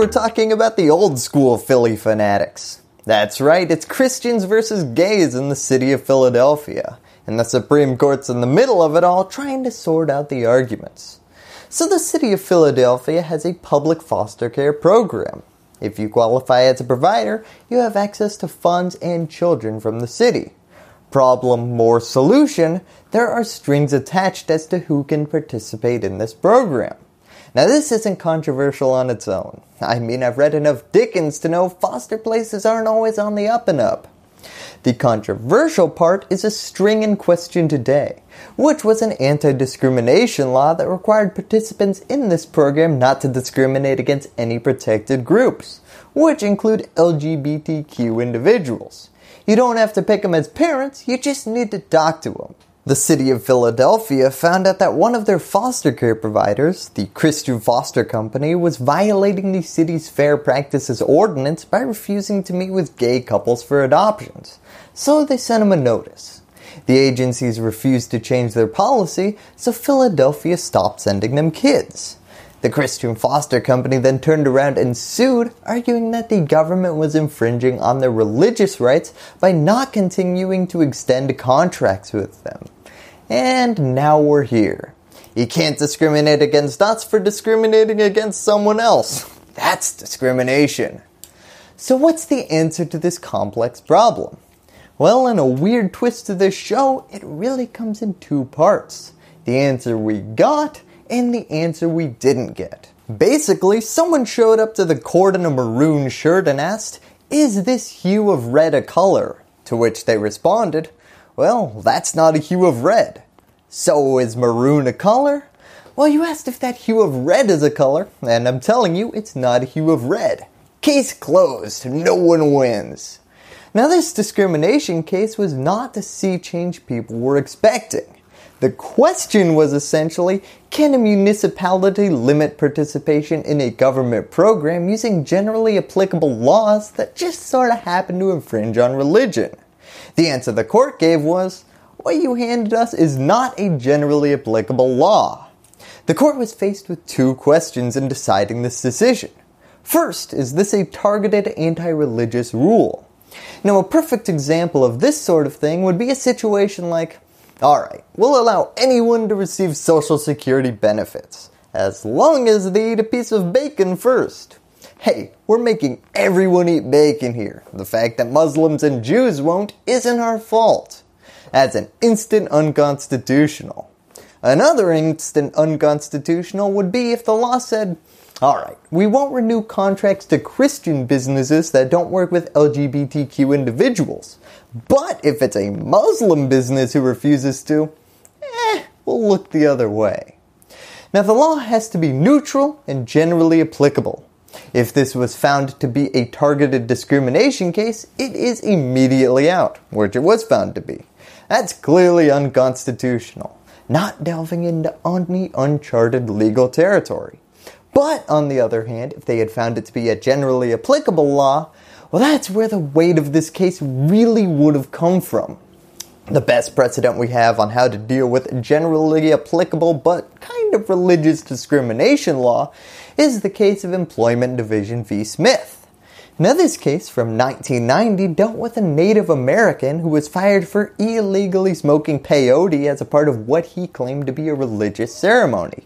we're talking about the old school Philly fanatics. That's right, it's Christians versus gays in the city of Philadelphia. And the Supreme Court's in the middle of it all trying to sort out the arguments. So the city of Philadelphia has a public foster care program. If you qualify as a provider, you have access to funds and children from the city. Problem more solution, there are strings attached as to who can participate in this program. Now, this isn't controversial on its own. I mean, I've read enough Dickens to know foster places aren't always on the up and up. The controversial part is a string in question today, which was an anti-discrimination law that required participants in this program not to discriminate against any protected groups, which include LGBTQ individuals. You don't have to pick them as parents, you just need to talk to them. The city of Philadelphia found out that one of their foster care providers, the Christian Foster Company, was violating the city's Fair Practices Ordinance by refusing to meet with gay couples for adoptions, so they sent him a notice. The agencies refused to change their policy, so Philadelphia stopped sending them kids. The Christian Foster Company then turned around and sued, arguing that the government was infringing on their religious rights by not continuing to extend contracts with them. And now we're here. You can't discriminate against us for discriminating against someone else. That's discrimination. So what's the answer to this complex problem? Well, in a weird twist to this show, it really comes in two parts. The answer we got and the answer we didn't get. Basically, someone showed up to the court in a maroon shirt and asked, is this hue of red a color? To which they responded, well, that's not a hue of red. So is maroon a color? Well, you asked if that hue of red is a color, and I'm telling you it's not a hue of red. Case closed, no one wins. Now this discrimination case was not the sea change people were expecting. The question was essentially, can a municipality limit participation in a government program using generally applicable laws that just sort of happen to infringe on religion? The answer the court gave was, what you handed us is not a generally applicable law. The court was faced with two questions in deciding this decision. First, is this a targeted anti-religious rule? Now a perfect example of this sort of thing would be a situation like, Alright, we'll allow anyone to receive social security benefits, as long as they eat a piece of bacon first. Hey, we're making everyone eat bacon here. The fact that Muslims and Jews won't isn't our fault. That's an instant unconstitutional. Another instant unconstitutional would be if the law said, Alright, we won't renew contracts to Christian businesses that don't work with LGBTQ individuals. But if it's a Muslim business who refuses to, eh, we'll look the other way. Now the law has to be neutral and generally applicable. If this was found to be a targeted discrimination case, it is immediately out, which it was found to be. That's clearly unconstitutional, not delving into any uncharted legal territory. But on the other hand, if they had found it to be a generally applicable law, well, that's where the weight of this case really would have come from. The best precedent we have on how to deal with generally applicable but kind of religious discrimination law is the case of Employment Division v. Smith. Now this case from 1990 dealt with a Native American who was fired for illegally smoking peyote as a part of what he claimed to be a religious ceremony.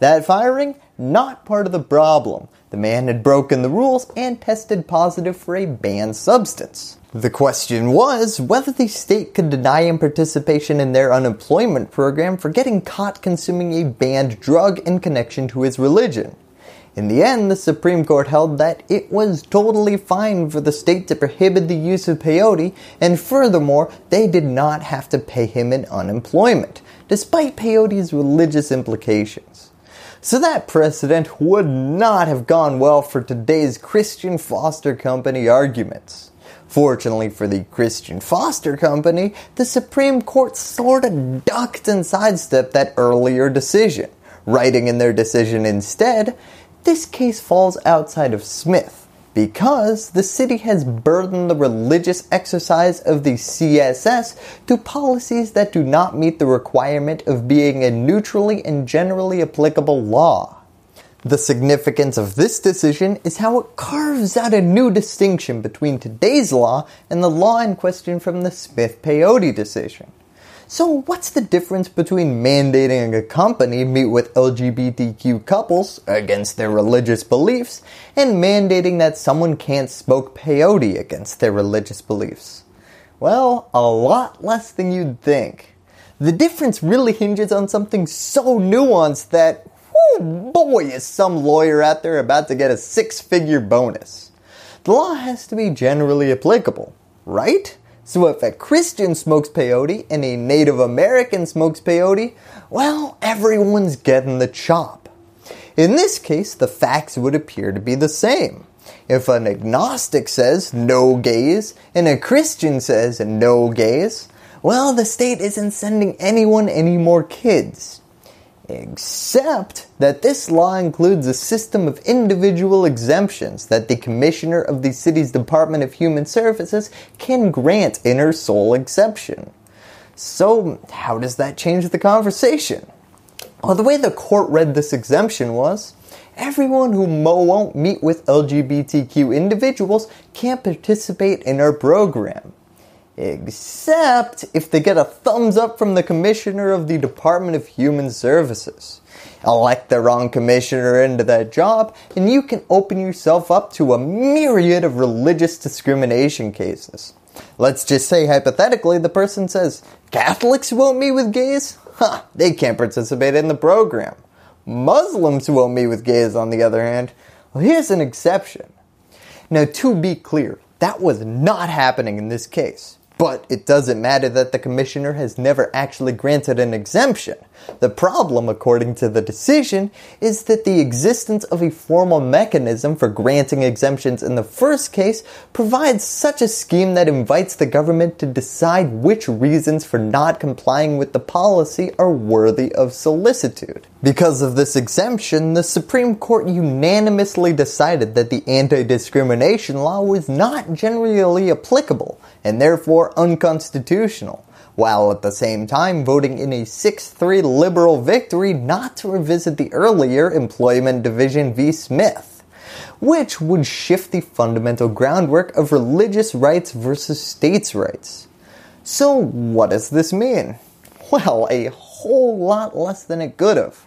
That firing, not part of the problem. The man had broken the rules and tested positive for a banned substance. The question was whether the state could deny him participation in their unemployment program for getting caught consuming a banned drug in connection to his religion. In the end, the Supreme Court held that it was totally fine for the state to prohibit the use of peyote, and furthermore, they did not have to pay him in unemployment, despite peyote's religious implications. So that precedent would not have gone well for today's Christian Foster Company arguments. Fortunately for the Christian Foster Company, the Supreme Court sort of ducked and sidestepped that earlier decision, writing in their decision instead, this case falls outside of Smith because the city has burdened the religious exercise of the CSS to policies that do not meet the requirement of being a neutrally and generally applicable law. The significance of this decision is how it carves out a new distinction between today's law and the law in question from the Smith-Peyote decision. So what's the difference between mandating a company meet with LGBTQ couples against their religious beliefs and mandating that someone can't smoke peyote against their religious beliefs? Well, a lot less than you'd think. The difference really hinges on something so nuanced that, whoo boy is some lawyer out there about to get a six figure bonus. The law has to be generally applicable, right? So if a Christian smokes peyote and a Native American smokes peyote, well, everyone's getting the chop. In this case, the facts would appear to be the same. If an agnostic says no gays and a Christian says no gays, well, the state isn't sending anyone any more kids except that this law includes a system of individual exemptions that the commissioner of the city's Department of Human Services can grant in her sole exception. So how does that change the conversation? Well, the way the court read this exemption was, everyone who Mo won't meet with LGBTQ individuals can't participate in our program except if they get a thumbs up from the commissioner of the Department of Human Services. Elect the wrong commissioner into that job and you can open yourself up to a myriad of religious discrimination cases. Let's just say hypothetically the person says, Catholics won't meet with gays? Huh, they can't participate in the program. Muslims won't meet with gays on the other hand, well here's an exception. Now to be clear, that was not happening in this case. But it doesn't matter that the commissioner has never actually granted an exemption. The problem, according to the decision, is that the existence of a formal mechanism for granting exemptions in the first case provides such a scheme that invites the government to decide which reasons for not complying with the policy are worthy of solicitude. Because of this exemption, the Supreme Court unanimously decided that the anti-discrimination law was not generally applicable and therefore unconstitutional, while at the same time voting in a 6-3 liberal victory not to revisit the earlier Employment Division v. Smith, which would shift the fundamental groundwork of religious rights versus states' rights. So what does this mean? Well, a whole lot less than it could have.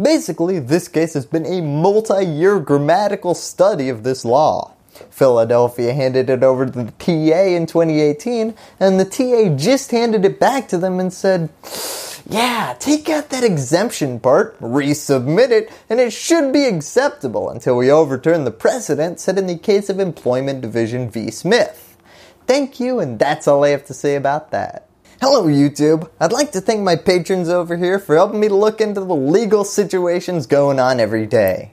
Basically, this case has been a multi-year grammatical study of this law. Philadelphia handed it over to the TA in 2018, and the TA just handed it back to them and said, yeah, take out that exemption part, resubmit it, and it should be acceptable until we overturn the precedent set in the case of Employment Division v. Smith. Thank you, and that's all I have to say about that. Hello YouTube! I'd like to thank my patrons over here for helping me look into the legal situations going on every day.